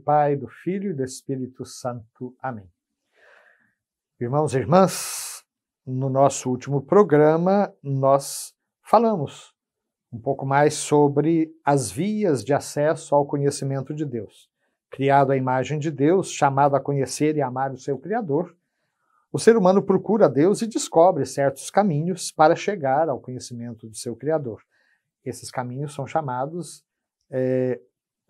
do Pai, do Filho e do Espírito Santo. Amém. Irmãos e irmãs, no nosso último programa nós falamos um pouco mais sobre as vias de acesso ao conhecimento de Deus. Criado à imagem de Deus, chamado a conhecer e amar o seu Criador, o ser humano procura Deus e descobre certos caminhos para chegar ao conhecimento do seu Criador. Esses caminhos são chamados é,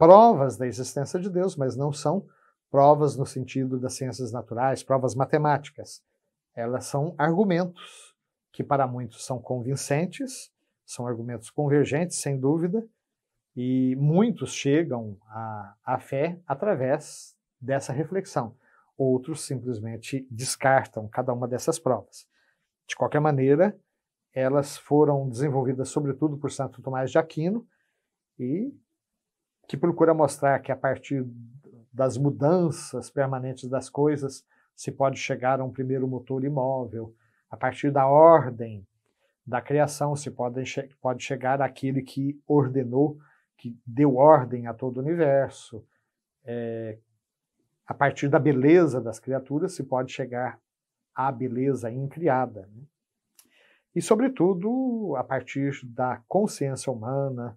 provas da existência de Deus, mas não são provas no sentido das ciências naturais, provas matemáticas. Elas são argumentos que para muitos são convincentes, são argumentos convergentes, sem dúvida, e muitos chegam à, à fé através dessa reflexão. Outros simplesmente descartam cada uma dessas provas. De qualquer maneira, elas foram desenvolvidas sobretudo por Santo Tomás de Aquino e que procura mostrar que a partir das mudanças permanentes das coisas se pode chegar a um primeiro motor imóvel, a partir da ordem da criação se pode, pode chegar àquele que ordenou, que deu ordem a todo o universo. É, a partir da beleza das criaturas se pode chegar à beleza incriada. Né? E, sobretudo, a partir da consciência humana,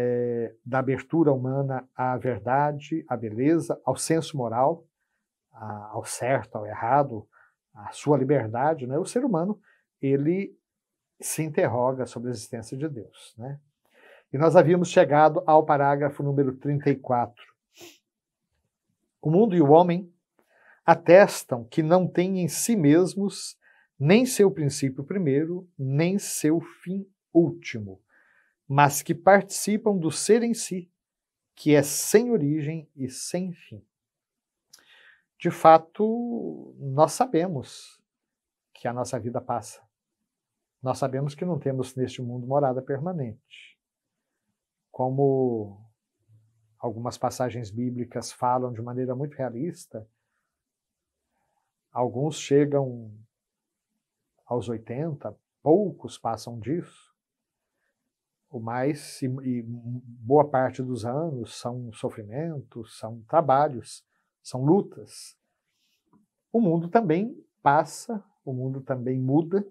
é, da abertura humana à verdade, à beleza, ao senso moral, a, ao certo, ao errado, à sua liberdade, né? o ser humano ele se interroga sobre a existência de Deus. Né? E nós havíamos chegado ao parágrafo número 34. O mundo e o homem atestam que não têm em si mesmos nem seu princípio primeiro, nem seu fim último mas que participam do ser em si, que é sem origem e sem fim. De fato, nós sabemos que a nossa vida passa. Nós sabemos que não temos neste mundo morada permanente. Como algumas passagens bíblicas falam de maneira muito realista, alguns chegam aos 80, poucos passam disso o mais, e, e boa parte dos anos são sofrimentos, são trabalhos, são lutas. O mundo também passa, o mundo também muda,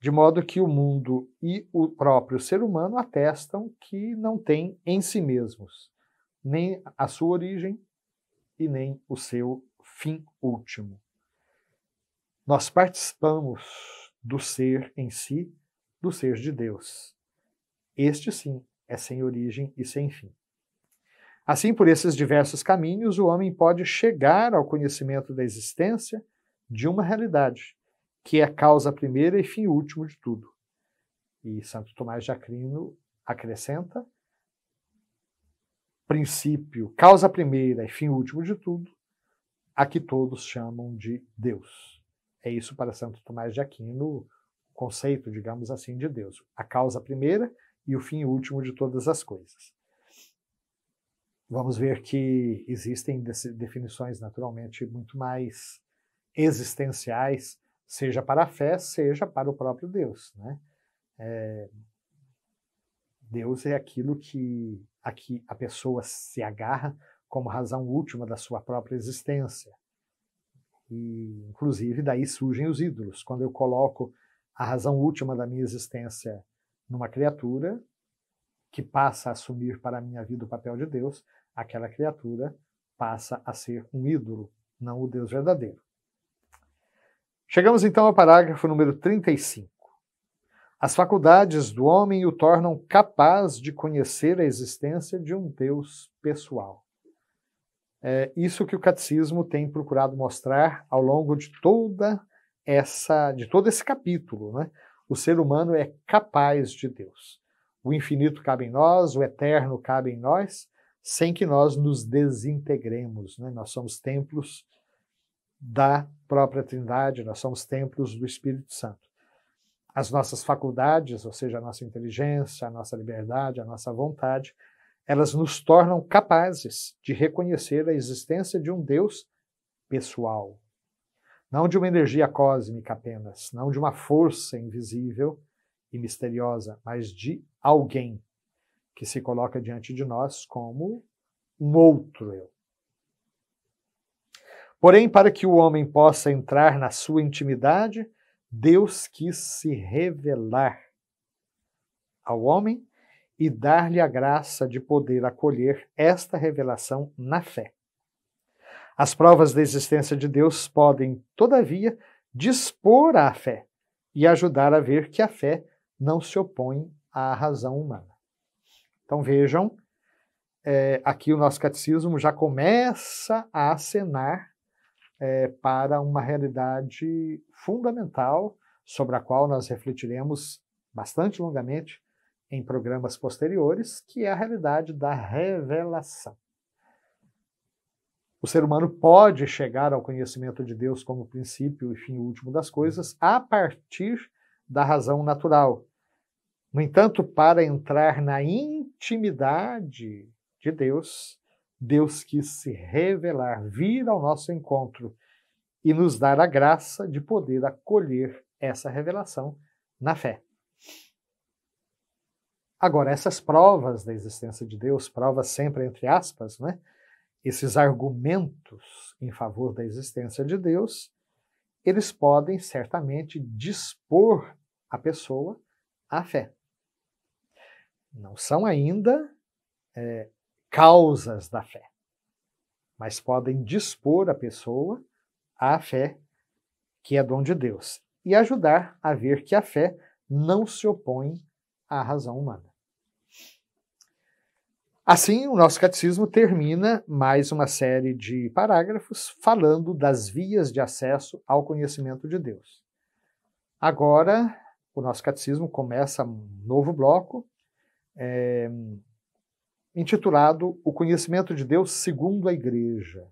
de modo que o mundo e o próprio ser humano atestam que não tem em si mesmos nem a sua origem e nem o seu fim último. Nós participamos do ser em si, do ser de Deus. Este sim é sem origem e sem fim. Assim, por esses diversos caminhos, o homem pode chegar ao conhecimento da existência de uma realidade, que é causa primeira e fim último de tudo. E Santo Tomás de Aquino acrescenta: princípio, causa primeira e fim último de tudo, a que todos chamam de Deus. É isso para Santo Tomás de Aquino, o conceito, digamos assim, de Deus. A causa primeira, e o fim último de todas as coisas. Vamos ver que existem definições naturalmente muito mais existenciais, seja para a fé, seja para o próprio Deus. Né? É, Deus é aquilo que a que a pessoa se agarra como razão última da sua própria existência. E, inclusive, daí surgem os ídolos. Quando eu coloco a razão última da minha existência numa criatura que passa a assumir para a minha vida o papel de Deus, aquela criatura passa a ser um ídolo, não o Deus verdadeiro. Chegamos então ao parágrafo número 35. As faculdades do homem o tornam capaz de conhecer a existência de um Deus pessoal. É isso que o catecismo tem procurado mostrar ao longo de toda essa, de todo esse capítulo, né? O ser humano é capaz de Deus. O infinito cabe em nós, o eterno cabe em nós, sem que nós nos desintegremos. Né? Nós somos templos da própria Trindade, nós somos templos do Espírito Santo. As nossas faculdades, ou seja, a nossa inteligência, a nossa liberdade, a nossa vontade, elas nos tornam capazes de reconhecer a existência de um Deus pessoal, não de uma energia cósmica apenas, não de uma força invisível e misteriosa, mas de alguém que se coloca diante de nós como um outro eu. Porém, para que o homem possa entrar na sua intimidade, Deus quis se revelar ao homem e dar-lhe a graça de poder acolher esta revelação na fé. As provas da existência de Deus podem, todavia, dispor à fé e ajudar a ver que a fé não se opõe à razão humana. Então vejam, é, aqui o nosso catecismo já começa a acenar é, para uma realidade fundamental sobre a qual nós refletiremos bastante longamente em programas posteriores, que é a realidade da revelação. O ser humano pode chegar ao conhecimento de Deus como princípio e fim último das coisas a partir da razão natural. No entanto, para entrar na intimidade de Deus, Deus quis se revelar, vir ao nosso encontro e nos dar a graça de poder acolher essa revelação na fé. Agora, essas provas da existência de Deus, provas sempre entre aspas, né? esses argumentos em favor da existência de Deus, eles podem certamente dispor a pessoa à fé. Não são ainda é, causas da fé, mas podem dispor a pessoa à fé, que é dom de Deus, e ajudar a ver que a fé não se opõe à razão humana. Assim, o nosso catecismo termina mais uma série de parágrafos falando das vias de acesso ao conhecimento de Deus. Agora, o nosso catecismo começa um novo bloco é, intitulado O Conhecimento de Deus segundo a Igreja.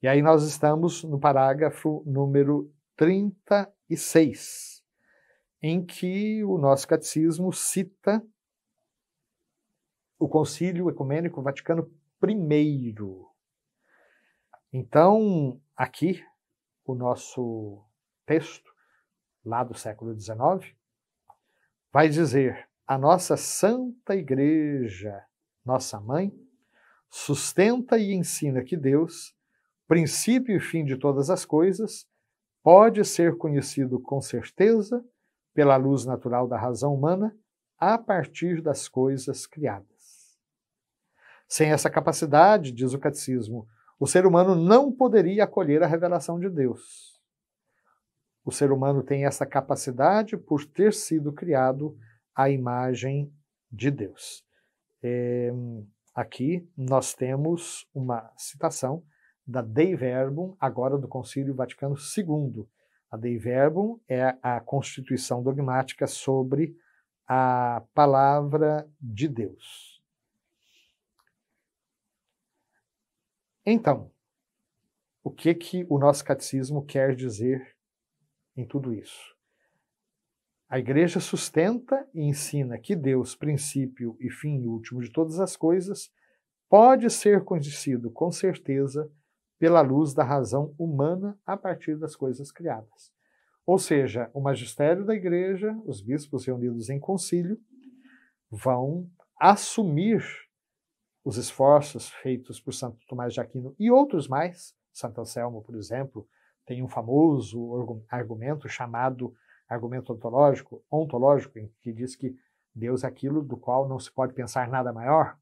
E aí nós estamos no parágrafo número 36, em que o nosso catecismo cita o Concílio Ecumênico Vaticano I. Então, aqui, o nosso texto, lá do século XIX, vai dizer: a nossa Santa Igreja, nossa mãe, sustenta e ensina que Deus, princípio e fim de todas as coisas, pode ser conhecido com certeza pela luz natural da razão humana a partir das coisas criadas. Sem essa capacidade, diz o catecismo, o ser humano não poderia acolher a revelação de Deus. O ser humano tem essa capacidade por ter sido criado à imagem de Deus. É, aqui nós temos uma citação da Dei Verbum, agora do Concílio Vaticano II. A Dei Verbum é a constituição dogmática sobre a palavra de Deus. Então, o que que o nosso catecismo quer dizer em tudo isso? A igreja sustenta e ensina que Deus, princípio e fim e último de todas as coisas, pode ser conhecido com certeza pela luz da razão humana a partir das coisas criadas. Ou seja, o magistério da igreja, os bispos reunidos em concílio, vão assumir os esforços feitos por Santo Tomás de Aquino e outros mais, Santo Anselmo, por exemplo, tem um famoso argumento chamado argumento ontológico, ontológico, em que diz que Deus é aquilo do qual não se pode pensar nada maior,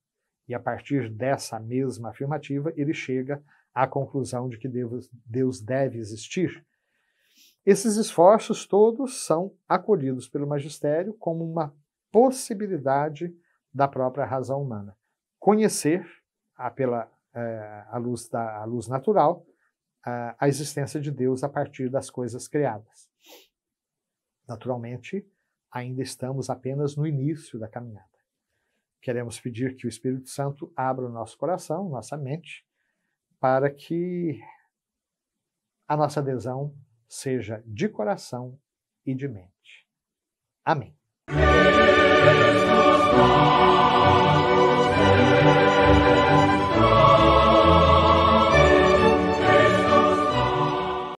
e a partir dessa mesma afirmativa ele chega à conclusão de que Deus deve existir. Esses esforços todos são acolhidos pelo magistério como uma possibilidade da própria razão humana conhecer, a, ah, pela eh, a luz, da, a luz natural, a, a existência de Deus a partir das coisas criadas. Naturalmente, ainda estamos apenas no início da caminhada. Queremos pedir que o Espírito Santo abra o nosso coração, nossa mente, para que a nossa adesão seja de coração e de mente. Amém. Jesus, Christ,